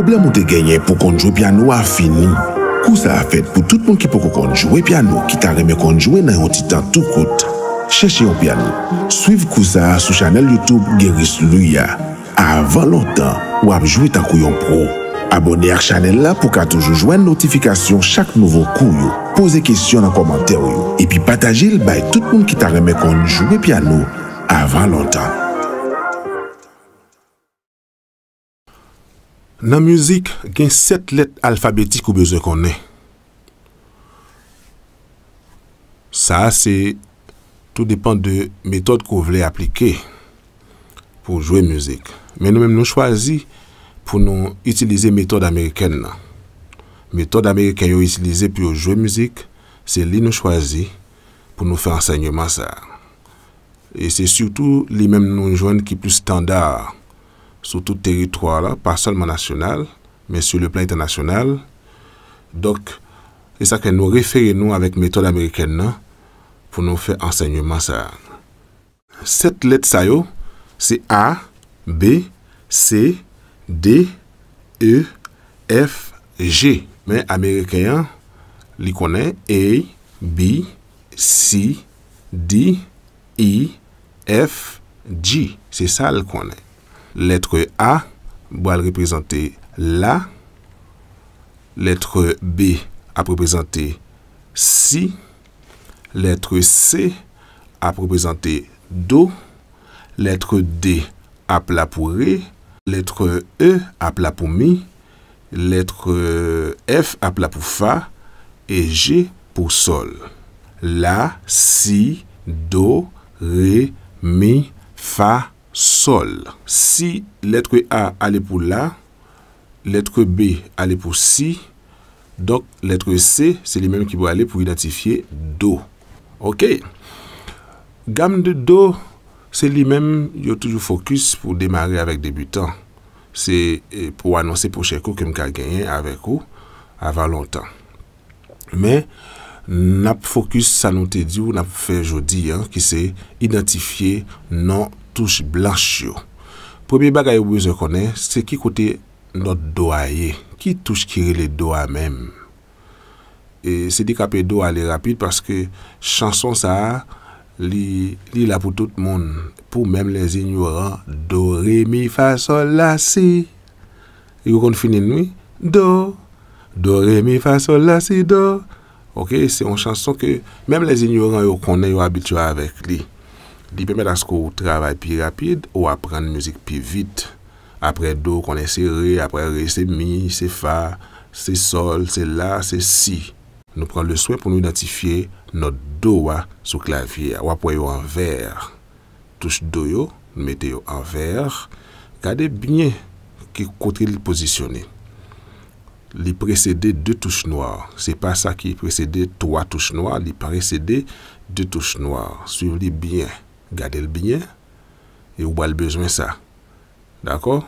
Problem ou te genye pou konjwe piano a fini. Kou sa a fet pou tout moun ki pou konjwe piano ki ta reme konjwe nan yon titan tou kout. Cheche yon piano. Suiv kou sa a sou chanel YouTube Geris Luya. Avan lontan ou ap jwe tan kou yon pro. Abone ak chanel la pou ka toujou jwen notifikasyon chak nouvo kou yo. Pose kisyon nan komantèyo yo. E pi patajil bay tout moun ki ta reme konjwe piano avan lontan. Nan muzik gen set let alfabetik ou bezo konen. Sa se tout depan de metode kou vle aplike pou jwe muzik. Men nou men nou chwazi pou nou itilize metode Ameriken nan. Metode Ameriken yo itilize pou yo jwe muzik, se li nou chwazi pou nou fe ensegnman sa. E se surtout li men nou jwen ki plus standar nan. Sou tout teritroi la, pa solman nasyonal, men sou le plan internasyonal. Dok, e sa ke nou referi nou avèk metode Ameriken na, pou nou fè enseynyouman sa. Set let sayo, se A, B, C, D, E, F, G. Men Ameriken li konen A, B, C, D, E, F, G. Se sa li konen. Lettre A, va représenter la. Lettre B, a représenté « si. Lettre C, a représenté « do. Lettre D, a plat pour ré. Lettre E, a plat pour mi. Lettre F, a plat pour fa. Et G, pour sol. La, si, do, ré, mi, fa, Si letre A ale pou la, letre B ale pou si, dok letre C se li menm ki pou ale pou identifiye do. Ok, gam de do se li menm yo toujou fokus pou demare avek debutan. Se eh, pou anonsi pou chekou kem ka genyen avek ou avan lontan. Me, nap fokus sa nou te di ou nap fe jodi ki se identifiye nan fokus. touche blanche yo. Poubi bagay yo bou ze konen, se ki kote not do a ye. Ki touche kire le do a men. E se di kape do a le rapide paske chanson sa li la pou tout moun. Pou men les inyo ran do re mi fa sol la si yon kon finin mi do do re mi fa sol la si do ok se yon chanson ke men les inyo ran yo konen yo habituwa avek li. Li pe met asko ou travay pi rapid, ou apren müzik pi vit. Apre do konen se re, apre re se mi, se fa, se sol, se la, se si. Nou pran le swen pou nou natifiye nou do wa sou klavye. Ou apwen yo an ver. Touche do yo, meteyo an ver. Kade bine ki koute li posisyone. Li prese dey de touche noy. Se pa sa ki prese dey towa touche noy, li prese dey de touche noy. Suiv li bine. Gade l binye, e ou ba l bezwen sa. Dako?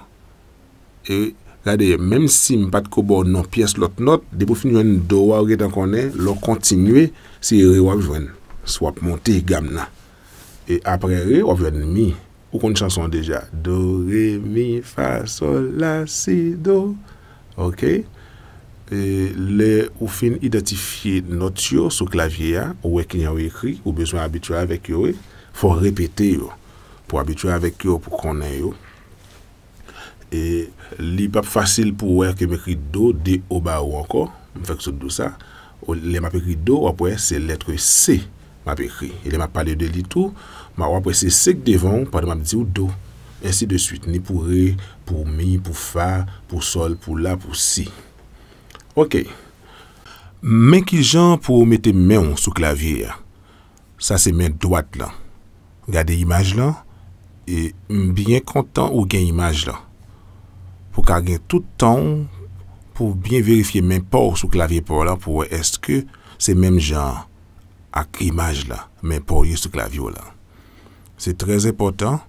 E gade, menm si m pat ko bo nan piyes lot not, debou fin yon do wa ou ge tanko nen, lo kontinwe, si re wavwen. Swap monte gam nan. E apre re wavwen mi. Ou kon chanson deja. Do, re, mi, fa, sol, la, si, do. Ok? E le ou fin identifiye not yo sou klavye ya, ou wek ni ya wekri, ou bezwen abitwa avek yo wek. Fon repete yo Pou abitwe avek yo pou konen yo E li pap fasil pou wè ke me kri do De oba ou anko Fek souk dou sa Le ma pe kri do wap wè se letre se Ma pe kri E le ma pale de li tou Ma wap wè se sek devan Padou ma pdi ou do Ensi de suite Ni pou re Pou mi Pou fa Pou sol Pou la Pou si Ok Men ki jan pou wè te men sou klavye Sa se men dwat lan gade imaj lan, e mbyen kontan ou gen imaj lan, pou ka gen tout ton, pou byen verifiye men por sou klavye por lan, pou wè eske se menm jan ak imaj lan, men por yon sou klavye or lan. Se trez epotan,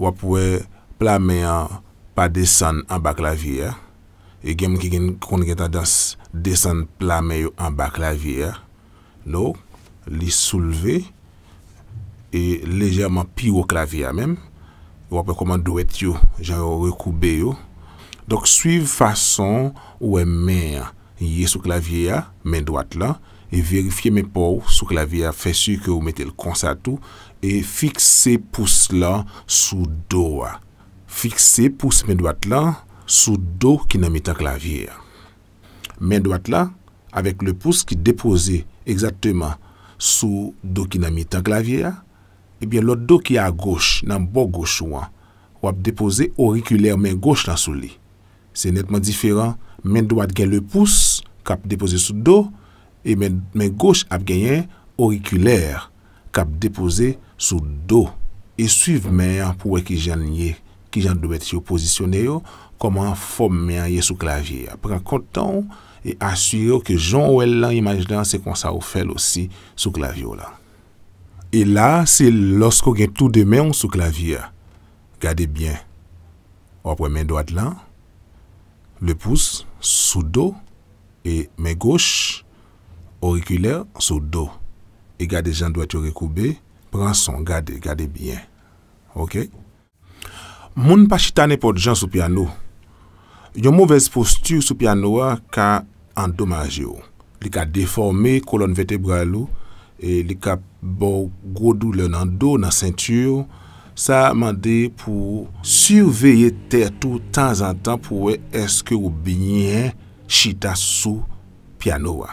wè pou wè plame an pa desen an ba klavye, e gen mwen gen kon gen ta dans desen plame an ba klavye, lò, li souleve, E lejèman pi ou klavye a mèm. Ou apè koman dou et yo. Jan ou rekoube yo. Dok suiv fason ou e mè yè sou klavye a. Mè dwat la. E verifiye mè pou sou klavye a. Fè syi ke ou mette l konsa tou. E fikse pous la sou do a. Fikse pous mè dwat la. Sou do ki nan mi tan klavye a. Mè dwat la. Avèk le pous ki depose. Eksatèman sou do ki nan mi tan klavye a. ebyen lo do ki a goch nan bo goch wan, wap depoze orikuler men goch lan sou li. Se netman diferan, men doat gen le pous kap depoze sou do, e men goch ap genyen orikuler kap depoze sou do. E suiv men an pouwe ki jan do bet yo posisyone yo, koman fom men an ye sou klavye. Aprek kontan, e asyre yo ke jan ou el lan imajdan se kon sa ou fel osi sou klavye yo lan. E la, se losko gen tout de men sou klavye. Gade bien. Ou apwen men doat lan, le pouz sou do, e men goch, orikuler sou do. E gade jan doat yo rekoube, pran son, gade, gade bien. Ok? Moun pa chitane pot jan sou piano. Yon mouvez postur sou piano wa, ka andomaje yo. Li ka deforme kolon vetebra lo, e li kap bo gwo doule nan do nan seintyou, sa mande pou surveye tè tou tan zan tan pou we eske ou binyen chita sou piano wa.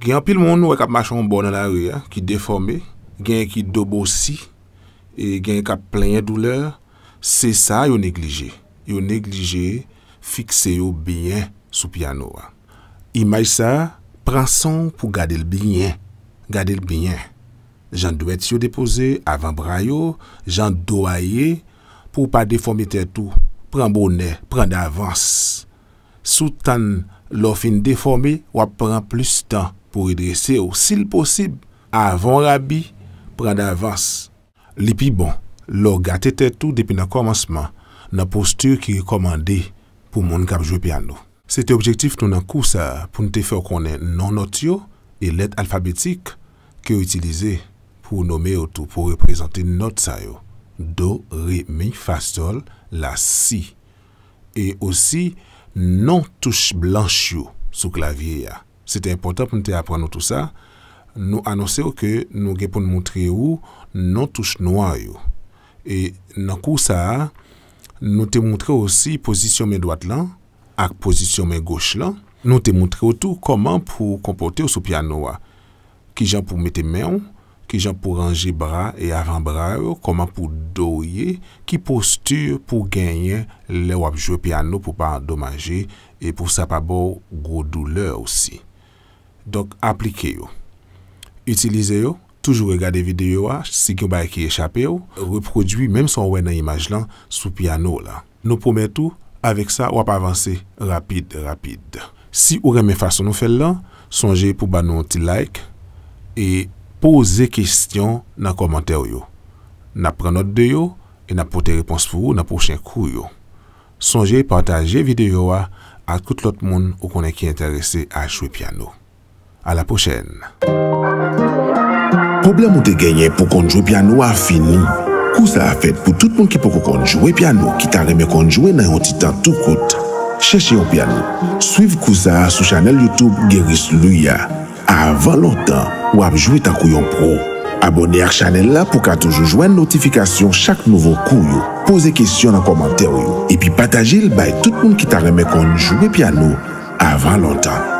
Gen apil moun nou we kap machon bon nan la we ya, ki deforme, gen ki dobo si, e gen kap plenye doule, se sa yo neglije. Yo neglije fikse yo binyen sou piano wa. Imaj sa... pran son pou gade l binyen. Gade l binyen. Jan dwe tsyo depoze avan bray yo, jan do aye pou pa deforme tè tou. Pran bonè, pran avans. Soutan lò fin deforme, wap pran plus tan pou idrese ou sil posib avan rabi, pran avans. Lipi bon, lò gate tè tou depi nan komansman, nan postur ki rekomande pou moun kap jwe piano. Sete objektif nou nan kousa pou nou te fè non ou konen non not yo e let alfabetik ke ou itilize pou nome ou tou, pou reprezenti not sa yo. Do, re, mi, fa, sol, la, si. E osi, non touche blanch yo sou klavye ya. Sete important pou nou te apren nou tout sa. Nou anonsè ou ke nou gen pou nou moutre ou non touche nwa yo. E nan kousa, nou te moutre ou si posisyon men doat lan ak pozisyon men goch lan. Nou te moutre yo tou, koman pou kompote yo sou piano wa. Ki jan pou mete men, ki jan pou range bra e avan bra yo, koman pou doye, ki postur pou genye le wap jwe piano pou pa domaje e pou sa pa bo gro doule ou si. Dok aplike yo. Utilize yo, toujou regade video wa, si gen bay e ki eshape yo, reproduye menm sou wè nan imaj lan sou piano la. Nou pou met tou, Avek sa, wap avanse rapide, rapide. Si ou reme fason nou fel lan, sonje pou ban nou ti like e pose kestyon nan komantèw yo. Na prenot de yo, e na pote repons pou yo nan pochen kou yo. Sonje partaje videyo a kout lot moun ou konen ki enterese a chwe piano. A la pochen. Problem ou te genye pou kon chwe piano a fini. Kou sa a fet pou tout moun ki pokou konjouwe piano ki ta reme konjouwe nan yon titan tou kout. Cheche yon piano. Suiv kou sa a sou chanel Youtube Geris Luya. Avan lontan, wap jouwe tan kou yon pro. Abone ak chanel la pou ka toujou jwen notifikasyon chak nouvo kou yo. Pose kisyon nan komantèyo yo. E pi patajil bay tout moun ki ta reme konjouwe piano avan lontan.